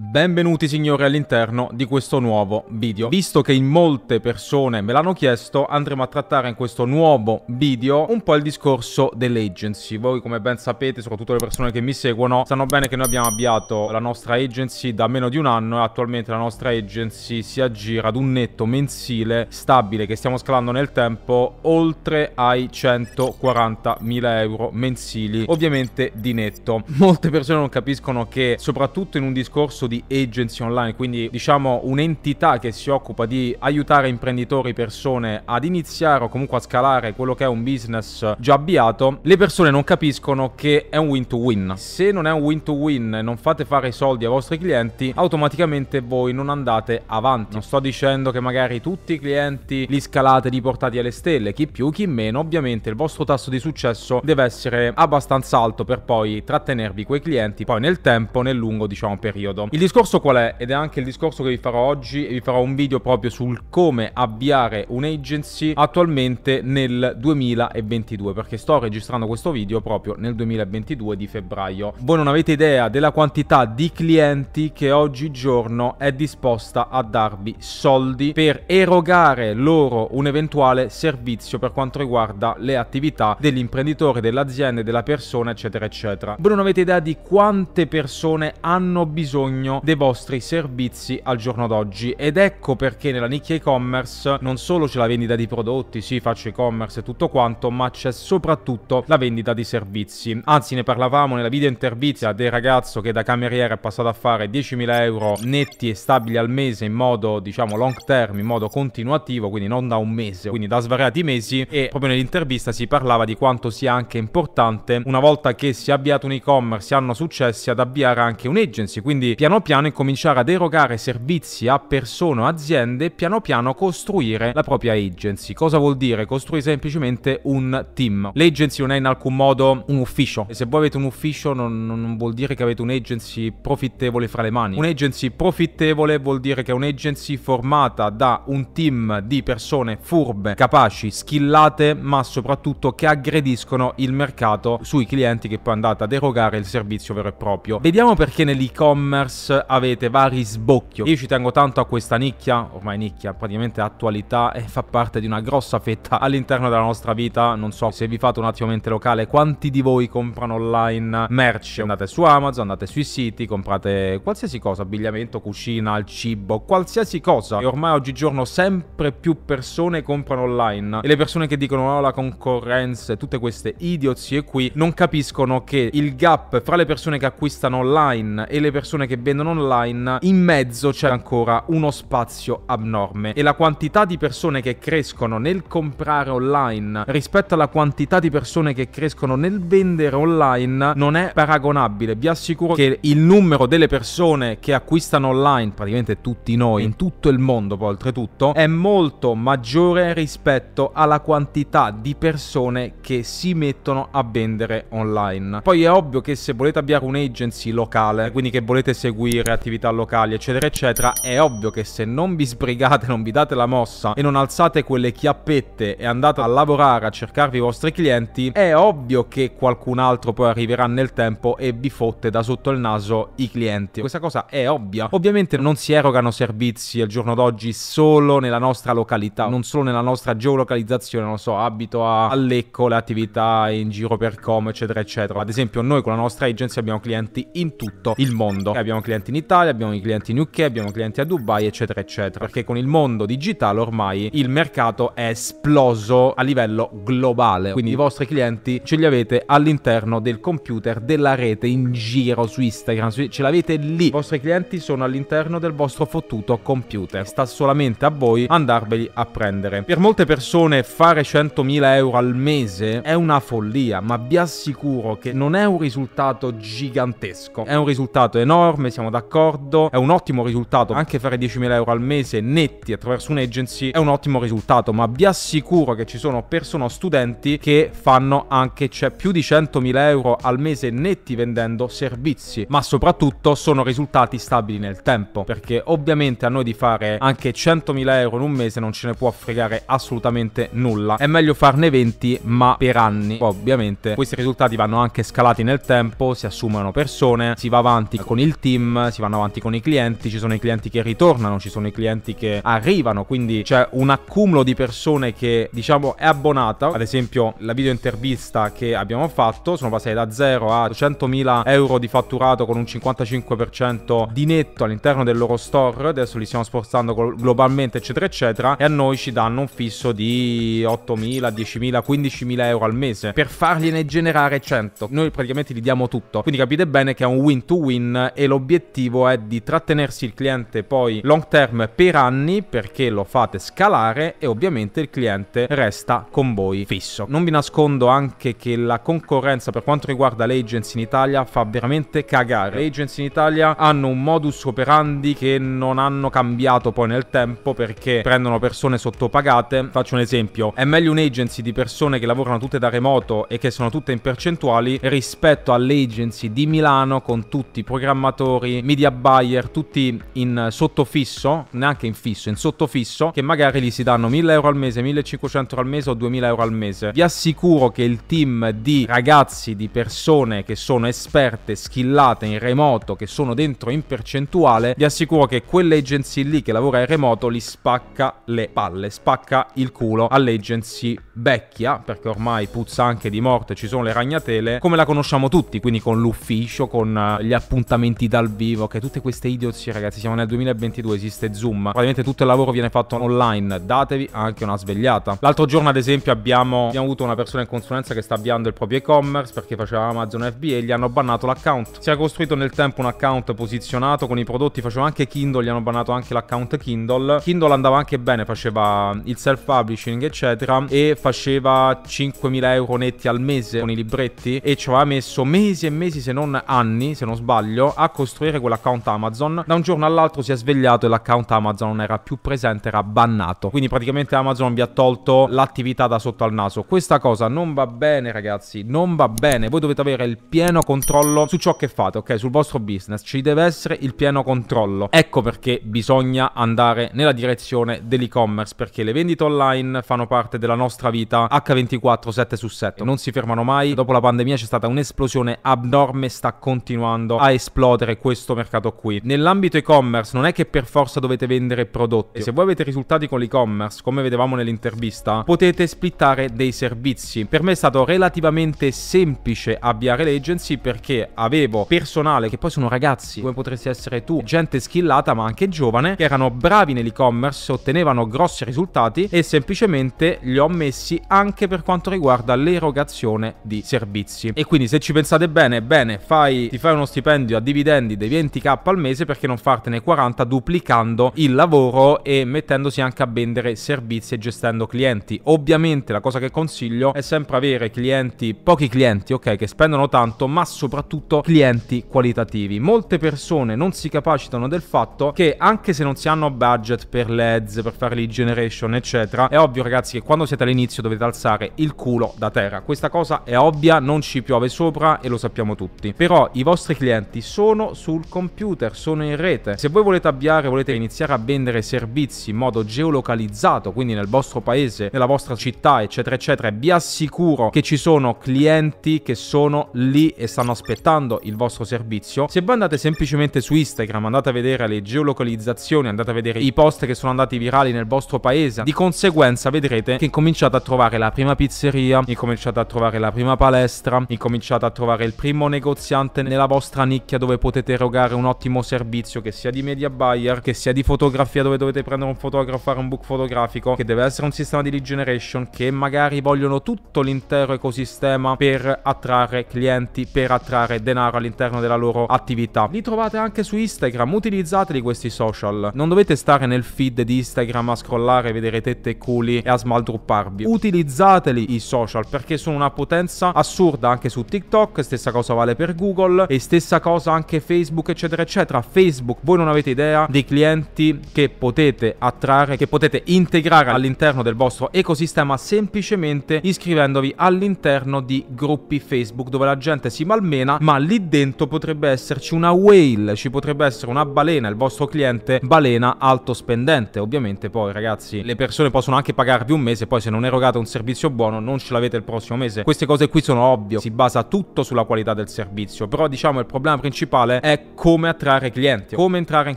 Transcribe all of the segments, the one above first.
Benvenuti signori all'interno di questo nuovo video. Visto che in molte persone me l'hanno chiesto, andremo a trattare in questo nuovo video un po' il discorso dell'agency. Voi come ben sapete, soprattutto le persone che mi seguono, sanno bene che noi abbiamo avviato la nostra agency da meno di un anno e attualmente la nostra agency si aggira ad un netto mensile stabile che stiamo scalando nel tempo oltre ai 140.000 euro mensili, ovviamente di netto. Molte persone non capiscono che soprattutto in un discorso di agency online, quindi diciamo un'entità che si occupa di aiutare imprenditori, persone ad iniziare o comunque a scalare quello che è un business già avviato, le persone non capiscono che è un win to win. Se non è un win to win e non fate fare i soldi ai vostri clienti, automaticamente voi non andate avanti. Non sto dicendo che magari tutti i clienti li scalate, li portate alle stelle, chi più, chi meno, ovviamente il vostro tasso di successo deve essere abbastanza alto per poi trattenervi quei clienti poi nel tempo, nel lungo diciamo periodo. Il discorso qual è? Ed è anche il discorso che vi farò oggi e vi farò un video proprio sul come avviare un'agency attualmente nel 2022 perché sto registrando questo video proprio nel 2022 di febbraio. Voi non avete idea della quantità di clienti che oggigiorno è disposta a darvi soldi per erogare loro un eventuale servizio per quanto riguarda le attività dell'imprenditore, dell'azienda, della persona eccetera eccetera. Voi non avete idea di quante persone hanno bisogno bisogno dei vostri servizi al giorno d'oggi ed ecco perché nella nicchia e-commerce non solo c'è la vendita di prodotti, sì faccio e-commerce e tutto quanto, ma c'è soprattutto la vendita di servizi. Anzi ne parlavamo nella video intervista del ragazzo che da cameriere è passato a fare 10.000 euro netti e stabili al mese in modo diciamo long term, in modo continuativo, quindi non da un mese, quindi da svariati mesi e proprio nell'intervista si parlava di quanto sia anche importante una volta che si è avviato un e-commerce, si hanno successi ad avviare anche un'agency, quindi pian piano piano incominciare ad erogare servizi a persone o aziende, e piano piano costruire la propria agency. Cosa vuol dire? Costruire semplicemente un team. L'agency non è in alcun modo un ufficio. E se voi avete un ufficio non, non vuol dire che avete un'agency profittevole fra le mani. Un'agency profittevole vuol dire che è un'agency formata da un team di persone furbe, capaci, skillate, ma soprattutto che aggrediscono il mercato sui clienti che poi andate ad erogare il servizio vero e proprio. Vediamo perché nell'e-commerce Netflix avete vari sbocchi. Io ci tengo tanto a questa nicchia, ormai nicchia, praticamente attualità e fa parte di una grossa fetta all'interno della nostra vita. Non so se vi fate un attimo mente locale quanti di voi comprano online merce. Andate su Amazon, andate sui siti, comprate qualsiasi cosa, abbigliamento, cucina, il cibo, qualsiasi cosa. E ormai oggigiorno sempre più persone comprano online. E le persone che dicono oh la concorrenza e tutte queste idiozie qui non capiscono che il gap fra le persone che acquistano online e le persone che vendono online, in mezzo c'è ancora uno spazio abnorme e la quantità di persone che crescono nel comprare online rispetto alla quantità di persone che crescono nel vendere online non è paragonabile. Vi assicuro che il numero delle persone che acquistano online, praticamente tutti noi, in tutto il mondo poi oltretutto, è molto maggiore rispetto alla quantità di persone che si mettono a vendere online. Poi è ovvio che se volete avviare un'agency locale, quindi che volete seguire seguire attività locali, eccetera, eccetera, è ovvio che se non vi sbrigate, non vi date la mossa e non alzate quelle chiappette e andate a lavorare a cercarvi i vostri clienti, è ovvio che qualcun altro poi arriverà nel tempo e vi fotte da sotto il naso i clienti. Questa cosa è ovvia. Ovviamente non si erogano servizi al giorno d'oggi solo nella nostra località, non solo nella nostra geolocalizzazione, non so, abito a Lecco, le attività in giro per Como, eccetera, eccetera. Ad esempio noi con la nostra agency abbiamo clienti in tutto il mondo. E abbiamo clienti in Italia, abbiamo i clienti in UK, abbiamo clienti a Dubai, eccetera, eccetera. Perché con il mondo digitale ormai il mercato è esploso a livello globale. Quindi i vostri clienti ce li avete all'interno del computer, della rete, in giro su Instagram, su... ce l'avete lì. I vostri clienti sono all'interno del vostro fottuto computer. Sta solamente a voi andarveli a prendere. Per molte persone fare 100.000 euro al mese è una follia, ma vi assicuro che non è un risultato gigantesco. È un risultato enorme, siamo d'accordo, è un ottimo risultato, anche fare 10.000 euro al mese netti attraverso un'agency è un ottimo risultato, ma vi assicuro che ci sono persone o studenti che fanno anche cioè, più di 100.000 euro al mese netti vendendo servizi, ma soprattutto sono risultati stabili nel tempo, perché ovviamente a noi di fare anche 100.000 euro in un mese non ce ne può fregare assolutamente nulla, è meglio farne 20 ma per anni, Poi, ovviamente questi risultati vanno anche scalati nel tempo, si assumono persone, si va avanti con il team, team, si vanno avanti con i clienti, ci sono i clienti che ritornano, ci sono i clienti che arrivano, quindi c'è un accumulo di persone che diciamo è abbonata, ad esempio la video intervista che abbiamo fatto sono passati da 0 a 100.000 euro di fatturato con un 55% di netto all'interno del loro store, adesso li stiamo spostando globalmente eccetera eccetera e a noi ci danno un fisso di 8.000, 10.000, 15.000 euro al mese per fargliene generare 100, noi praticamente gli diamo tutto, quindi capite bene che è un win to win e l'obiettivo l'obiettivo è di trattenersi il cliente poi long term per anni perché lo fate scalare e ovviamente il cliente resta con voi fisso. Non vi nascondo anche che la concorrenza per quanto riguarda le agency in Italia fa veramente cagare. Le agency in Italia hanno un modus operandi che non hanno cambiato poi nel tempo perché prendono persone sottopagate. Faccio un esempio, è meglio un'agency di persone che lavorano tutte da remoto e che sono tutte in percentuali rispetto all'agency di Milano con tutti i programmatori investitori, media buyer, tutti in sottofisso, neanche in fisso, in sottofisso, che magari gli si danno 1000 euro al mese, 1500 euro al mese o 2000 euro al mese. Vi assicuro che il team di ragazzi, di persone che sono esperte, skillate in remoto, che sono dentro in percentuale, vi assicuro che quell'agency lì che lavora in remoto li spacca le palle, spacca il culo all'agency vecchia, perché ormai puzza anche di morte, ci sono le ragnatele, come la conosciamo tutti, quindi con l'ufficio, con eh, gli appuntamenti dal dal vivo, che tutte queste idiozie ragazzi, siamo nel 2022, esiste Zoom, praticamente tutto il lavoro viene fatto online, datevi anche una svegliata. L'altro giorno ad esempio abbiamo, abbiamo avuto una persona in consulenza che sta avviando il proprio e-commerce perché faceva Amazon FBA e gli hanno bannato l'account. Si è costruito nel tempo un account posizionato con i prodotti, faceva anche Kindle, gli hanno bannato anche l'account Kindle. Kindle andava anche bene, faceva il self publishing eccetera e faceva 5.000 euro netti al mese con i libretti e ci aveva messo mesi e mesi se non anni se non sbaglio a costruire costruire quell'account Amazon, da un giorno all'altro si è svegliato e l'account Amazon non era più presente, era bannato. Quindi praticamente Amazon vi ha tolto l'attività da sotto al naso. Questa cosa non va bene, ragazzi, non va bene. Voi dovete avere il pieno controllo su ciò che fate, ok? Sul vostro business ci deve essere il pieno controllo. Ecco perché bisogna andare nella direzione dell'e-commerce, perché le vendite online fanno parte della nostra vita H24 7 su 7. Non si fermano mai. Dopo la pandemia c'è stata un'esplosione abnorme, sta continuando a esplodere questo mercato qui. Nell'ambito e-commerce non è che per forza dovete vendere prodotti. se voi avete risultati con l'e-commerce, come vedevamo nell'intervista, potete splittare dei servizi. Per me è stato relativamente semplice avviare l'agency perché avevo personale che poi sono ragazzi, come potresti essere tu, gente skillata ma anche giovane, che erano bravi nell'e-commerce, ottenevano grossi risultati e semplicemente li ho messi anche per quanto riguarda l'erogazione di servizi. E quindi se ci pensate bene, bene, fai, ti fai uno stipendio a dividendi dei 20k al mese perché non fartene 40 duplicando il lavoro e mettendosi anche a vendere servizi e gestendo clienti. Ovviamente la cosa che consiglio è sempre avere clienti, pochi clienti, ok, che spendono tanto, ma soprattutto clienti qualitativi. Molte persone non si capacitano del fatto che anche se non si hanno budget per l'EDS, per fare lead generation, eccetera, è ovvio ragazzi che quando siete all'inizio dovete alzare il culo da terra. Questa cosa è ovvia, non ci piove sopra e lo sappiamo tutti. Però i vostri clienti sono su sul computer, sono in rete. Se voi volete avviare, volete iniziare a vendere servizi in modo geolocalizzato, quindi nel vostro paese, nella vostra città, eccetera, eccetera, vi assicuro che ci sono clienti che sono lì e stanno aspettando il vostro servizio. Se voi andate semplicemente su Instagram, andate a vedere le geolocalizzazioni, andate a vedere i post che sono andati virali nel vostro paese, di conseguenza vedrete che cominciate a trovare la prima pizzeria, incominciate a trovare la prima palestra, incominciate a trovare il primo negoziante nella vostra nicchia dove potete erogare un ottimo servizio che sia di media buyer, che sia di fotografia dove dovete prendere un fotografo, fare un book fotografico, che deve essere un sistema di lead generation, che magari vogliono tutto l'intero ecosistema per attrarre clienti, per attrarre denaro all'interno della loro attività. Li trovate anche su Instagram, utilizzateli questi social. Non dovete stare nel feed di Instagram a scrollare, vedere tette e culi e a smaldrupparvi. Utilizzateli i social perché sono una potenza assurda anche su TikTok, stessa cosa vale per Google e stessa cosa anche Facebook Facebook, eccetera, eccetera. Facebook, voi non avete idea dei clienti che potete attrarre, che potete integrare all'interno del vostro ecosistema semplicemente iscrivendovi all'interno di gruppi Facebook dove la gente si malmena, ma lì dentro potrebbe esserci una whale, ci potrebbe essere una balena, il vostro cliente balena alto spendente. Ovviamente poi ragazzi, le persone possono anche pagarvi un mese, poi se non erogate un servizio buono non ce l'avete il prossimo mese. Queste cose qui sono ovvie, si basa tutto sulla qualità del servizio, però diciamo il problema principale è è come attrarre clienti, come entrare in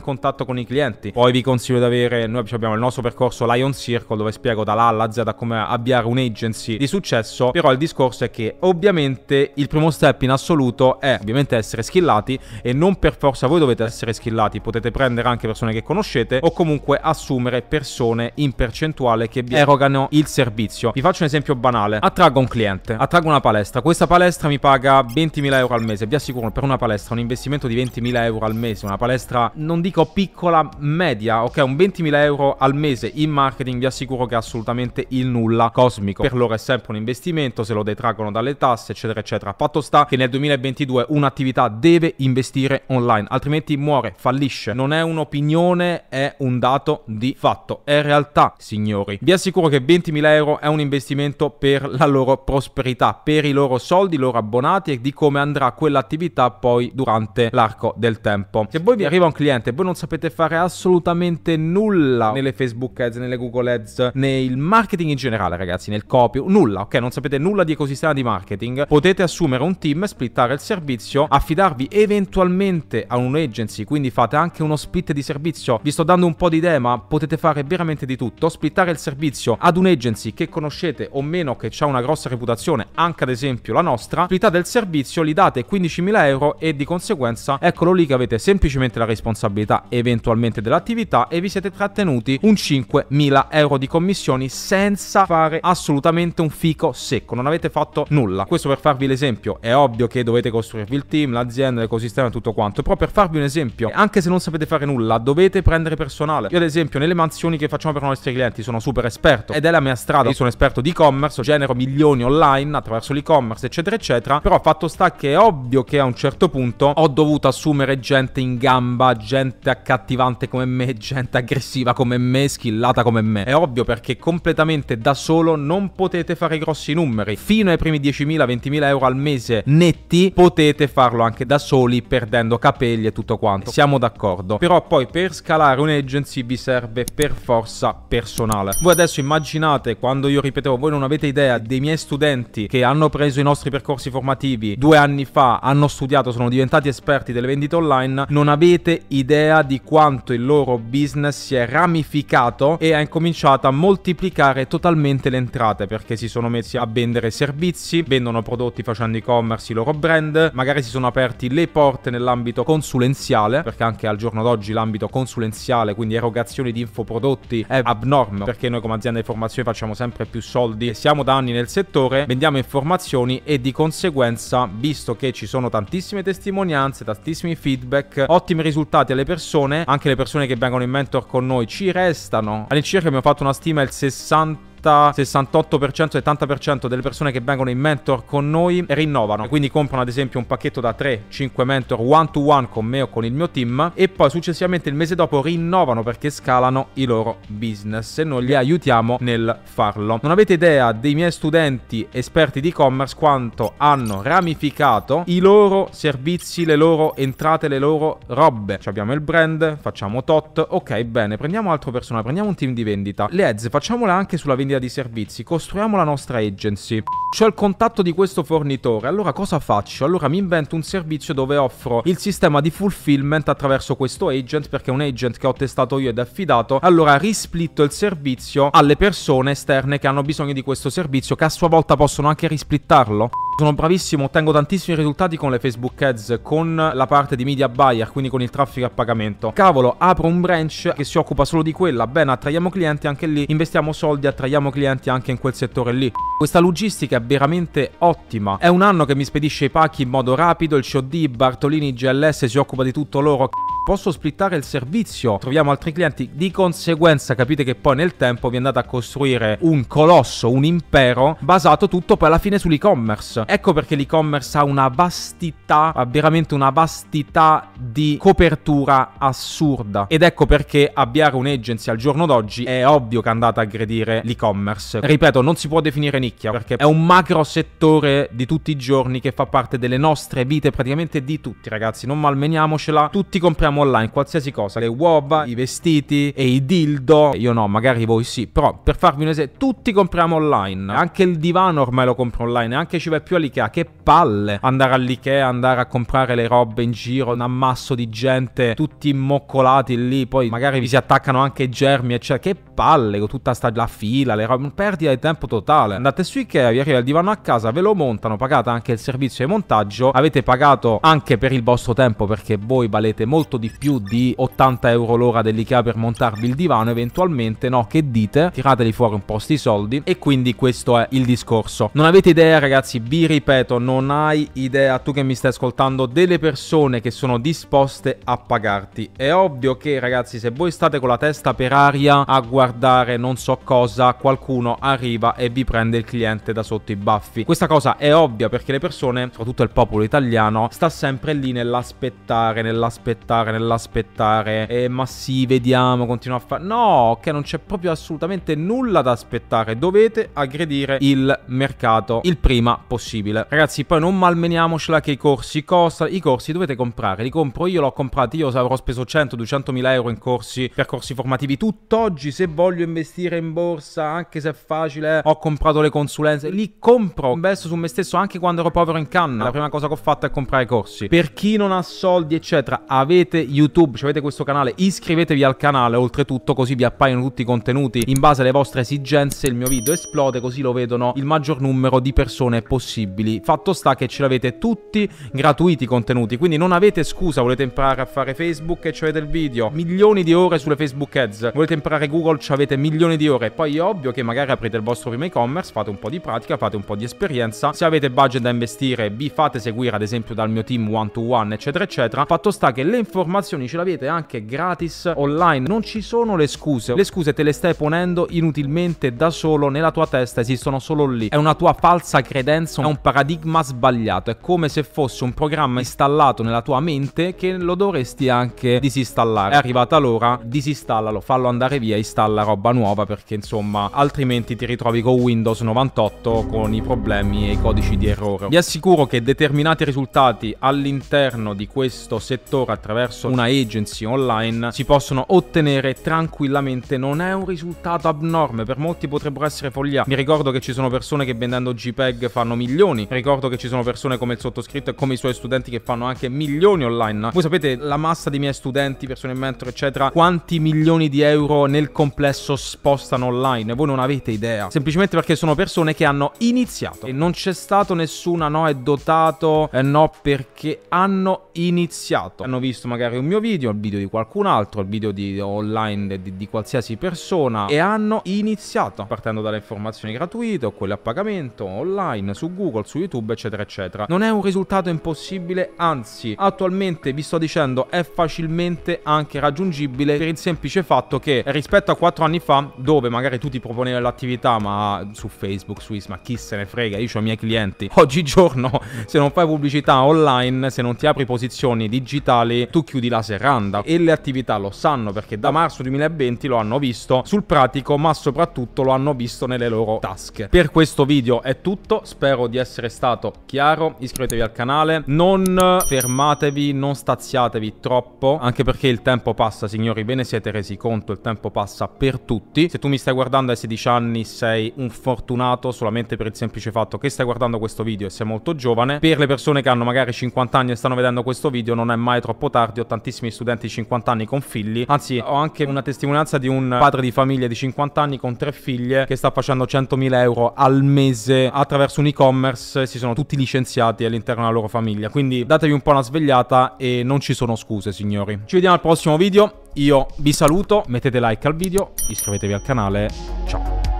contatto con i clienti. Poi vi consiglio di avere, noi abbiamo il nostro percorso Lion Circle dove spiego dall'A A alla Z come avviare un'agency di successo, però il discorso è che ovviamente il primo step in assoluto è ovviamente essere skillati e non per forza voi dovete essere skillati, potete prendere anche persone che conoscete o comunque assumere persone in percentuale che vi erogano il servizio. Vi faccio un esempio banale, attraggo un cliente, attraggo una palestra, questa palestra mi paga 20.000 euro al mese, vi assicuro per una palestra un investimento di 20.000 20.000 euro al mese, una palestra non dico piccola, media, ok, un 20.000 euro al mese in marketing vi assicuro che è assolutamente il nulla cosmico, per loro è sempre un investimento, se lo detraggono dalle tasse eccetera eccetera, fatto sta che nel 2022 un'attività deve investire online, altrimenti muore, fallisce, non è un'opinione, è un dato di fatto, è realtà signori, vi assicuro che 20.000 euro è un investimento per la loro prosperità, per i loro soldi, i loro abbonati e di come andrà quell'attività poi durante la nell'arco del tempo. Se voi vi arriva un cliente e voi non sapete fare assolutamente nulla nelle Facebook Ads, nelle Google Ads, nel marketing in generale, ragazzi, nel copy, nulla, ok? Non sapete nulla di ecosistema di marketing, potete assumere un team, splittare il servizio, affidarvi eventualmente a un'agency, quindi fate anche uno split di servizio. Vi sto dando un po' di idee, ma potete fare veramente di tutto. Splittare il servizio ad un'agency che conoscete o meno, che ha una grossa reputazione, anche ad esempio la nostra, splittate il servizio, gli date 15.000 euro e di conseguenza eccolo lì che avete semplicemente la responsabilità eventualmente dell'attività e vi siete trattenuti un 5.000 euro di commissioni senza fare assolutamente un fico secco, non avete fatto nulla. Questo per farvi l'esempio, è ovvio che dovete costruirvi il team, l'azienda, l'ecosistema e tutto quanto, però per farvi un esempio, anche se non sapete fare nulla, dovete prendere personale. Io ad esempio nelle mansioni che facciamo per i nostri clienti sono super esperto ed è la mia strada, io sono esperto di e-commerce, genero milioni online attraverso l'e-commerce eccetera eccetera, però fatto sta che è ovvio che a un certo punto ho dovuto assumere gente in gamba, gente accattivante come me, gente aggressiva come me, schillata come me. È ovvio perché completamente da solo non potete fare grossi numeri. Fino ai primi 10.000, 20.000 euro al mese netti potete farlo anche da soli perdendo capelli e tutto quanto. Siamo d'accordo. Però poi per scalare un'agency vi serve per forza personale. Voi adesso immaginate quando io ripetevo voi non avete idea dei miei studenti che hanno preso i nostri percorsi formativi due anni fa, hanno studiato, sono diventati esperti del delle vendite online, non avete idea di quanto il loro business si è ramificato e ha incominciato a moltiplicare totalmente le entrate perché si sono messi a vendere servizi, vendono prodotti facendo e-commerce i loro brand, magari si sono aperti le porte nell'ambito consulenziale, perché anche al giorno d'oggi l'ambito consulenziale, quindi erogazione di infoprodotti, è abnorme perché noi come azienda di formazione facciamo sempre più soldi e siamo da anni nel settore, vendiamo informazioni e di conseguenza, visto che ci sono tantissime testimonianze, tantissime tantissimi feedback, ottimi risultati alle persone, anche le persone che vengono in mentor con noi ci restano. All'incirca abbiamo fatto una stima del 60 città, 68% 70% delle persone che vengono in mentor con noi rinnovano, quindi comprano ad esempio un pacchetto da 3-5 mentor one to one con me o con il mio team e poi successivamente il mese dopo rinnovano perché scalano i loro business e noi li aiutiamo nel farlo. Non avete idea dei miei studenti esperti di e-commerce quanto hanno ramificato i loro servizi, le loro entrate, le loro robe. Ci abbiamo il brand, facciamo tot, ok bene, prendiamo altro personale, prendiamo un team di vendita, le ads facciamole anche sulla vendita vendita di servizi, costruiamo la nostra agency. C'è il contatto di questo fornitore, allora cosa faccio? Allora mi invento un servizio dove offro il sistema di fulfillment attraverso questo agent, perché è un agent che ho testato io ed affidato, allora risplitto il servizio alle persone esterne che hanno bisogno di questo servizio, che a sua volta possono anche risplittarlo. Sono bravissimo, ottengo tantissimi risultati con le Facebook Ads, con la parte di media buyer, quindi con il traffico a pagamento. Cavolo, apro un branch che si occupa solo di quella, bene, attraiamo clienti anche lì, investiamo soldi, attraiamo clienti anche in quel settore lì. Questa logistica è veramente ottima. È un anno che mi spedisce i pacchi in modo rapido, il COD, Bartolini, GLS si occupa di tutto loro posso splittare il servizio, troviamo altri clienti, di conseguenza capite che poi nel tempo vi andate a costruire un colosso, un impero basato tutto poi alla fine sull'e-commerce. Ecco perché l'e-commerce ha una vastità, ha veramente una vastità di copertura assurda ed ecco perché avviare un'agency al giorno d'oggi è ovvio che andate a aggredire l'e-commerce. Ripeto, non si può definire nicchia perché è un macro settore di tutti i giorni che fa parte delle nostre vite praticamente di tutti ragazzi, non malmeniamocela, tutti compriamo compriamo online qualsiasi cosa, le uova, i vestiti e i dildo, io no, magari voi sì, però per farvi un esempio, tutti compriamo online, anche il divano ormai lo compro online, anche ci vai più all'Ikea, che palle andare all'Ikea, andare a comprare le robe in giro, un ammasso di gente, tutti immoccolati lì, poi magari vi si attaccano anche i germi, eccetera, che palle, con tutta sta la fila, le robe, perdita di tempo totale, andate su Ikea, vi arriva il divano a casa, ve lo montano, pagate anche il servizio di montaggio, avete pagato anche per il vostro tempo perché voi valete molto di più di 80 euro l'ora dell'IKEA per montarvi il divano eventualmente no che dite tirateli fuori un po' sti soldi e quindi questo è il discorso non avete idea ragazzi vi ripeto non hai idea tu che mi stai ascoltando delle persone che sono disposte a pagarti è ovvio che ragazzi se voi state con la testa per aria a guardare non so cosa qualcuno arriva e vi prende il cliente da sotto i baffi questa cosa è ovvia perché le persone soprattutto il popolo italiano sta sempre lì nell'aspettare nell'aspettare nell'aspettare, eh, ma sì, vediamo, continua a fare... No, che non c'è proprio assolutamente nulla da aspettare, dovete aggredire il mercato il prima possibile. Ragazzi, poi non malmeniamocela che i corsi costano, i corsi dovete comprare, li compro io, l'ho comprati io, avrò speso 100-200 mila euro in corsi, per corsi formativi tutt'oggi, se voglio investire in borsa, anche se è facile, eh, ho comprato le consulenze, li compro, investo su me stesso anche quando ero povero in canna, la prima cosa che ho fatto è comprare i corsi. Per chi non ha soldi, eccetera, avete YouTube, se avete questo canale, iscrivetevi al canale oltretutto così vi appaiono tutti i contenuti in base alle vostre esigenze, il mio video esplode così lo vedono il maggior numero di persone possibili. Fatto sta che ce l'avete tutti gratuiti i contenuti, quindi non avete scusa, volete imparare a fare Facebook e ci avete il video, milioni di ore sulle Facebook Ads, volete imparare Google, ci avete milioni di ore, poi è ovvio che magari aprite il vostro primo e-commerce, fate un po' di pratica, fate un po' di esperienza, se avete budget da investire vi fate seguire ad esempio dal mio team one to one eccetera eccetera, fatto sta che le informazioni informazioni ce l'avete anche gratis online. Non ci sono le scuse. Le scuse te le stai ponendo inutilmente da solo nella tua testa, esistono solo lì. È una tua falsa credenza, è un paradigma sbagliato. È come se fosse un programma installato nella tua mente che lo dovresti anche disinstallare. È arrivata l'ora, disinstallalo, fallo andare via, installa roba nuova perché insomma altrimenti ti ritrovi con Windows 98 con i problemi e i codici di errore. Vi assicuro che determinati risultati all'interno di questo settore attraverso attraverso una agency online si possono ottenere tranquillamente. Non è un risultato abnorme, per molti potrebbero essere follia. Mi ricordo che ci sono persone che vendendo JPEG fanno milioni. Ricordo che ci sono persone come il sottoscritto e come i suoi studenti che fanno anche milioni online. Voi sapete la massa di miei studenti, persone in mentor, eccetera, quanti milioni di euro nel complesso spostano online? Voi non avete idea. Semplicemente perché sono persone che hanno iniziato e non c'è stato nessuna ah, no è dotato, eh, no perché hanno iniziato. Hanno visto magari guardare un mio video, il video di qualcun altro, il video di online di, di qualsiasi persona e hanno iniziato partendo dalle informazioni gratuite o quelle a pagamento online su Google, su YouTube, eccetera, eccetera. Non è un risultato impossibile, anzi, attualmente vi sto dicendo è facilmente anche raggiungibile per il semplice fatto che rispetto a 4 anni fa, dove magari tu ti proponevi l'attività, ma su Facebook, su Isma, chi se ne frega, io ho i miei clienti. Oggigiorno, se non fai pubblicità online, se non ti apri posizioni digitali, tu chi chiudi la serranda e le attività lo sanno perché da marzo 2020 lo hanno visto sul pratico ma soprattutto lo hanno visto nelle loro tasche. Per questo video è tutto, spero di essere stato chiaro, iscrivetevi al canale, non fermatevi, non staziatevi troppo, anche perché il tempo passa signori, ve ne siete resi conto, il tempo passa per tutti. Se tu mi stai guardando ai 16 anni sei un fortunato solamente per il semplice fatto che stai guardando questo video e sei molto giovane, per le persone che hanno magari 50 anni e stanno vedendo questo video non è mai troppo tardi ho tantissimi studenti di 50 anni con figli, anzi ho anche una testimonianza di un padre di famiglia di 50 anni con tre figlie che sta facendo 100.000 euro al mese attraverso un e-commerce, si sono tutti licenziati all'interno della loro famiglia, quindi datevi un po' una svegliata e non ci sono scuse signori. Ci vediamo al prossimo video, io vi saluto, mettete like al video, iscrivetevi al canale, ciao!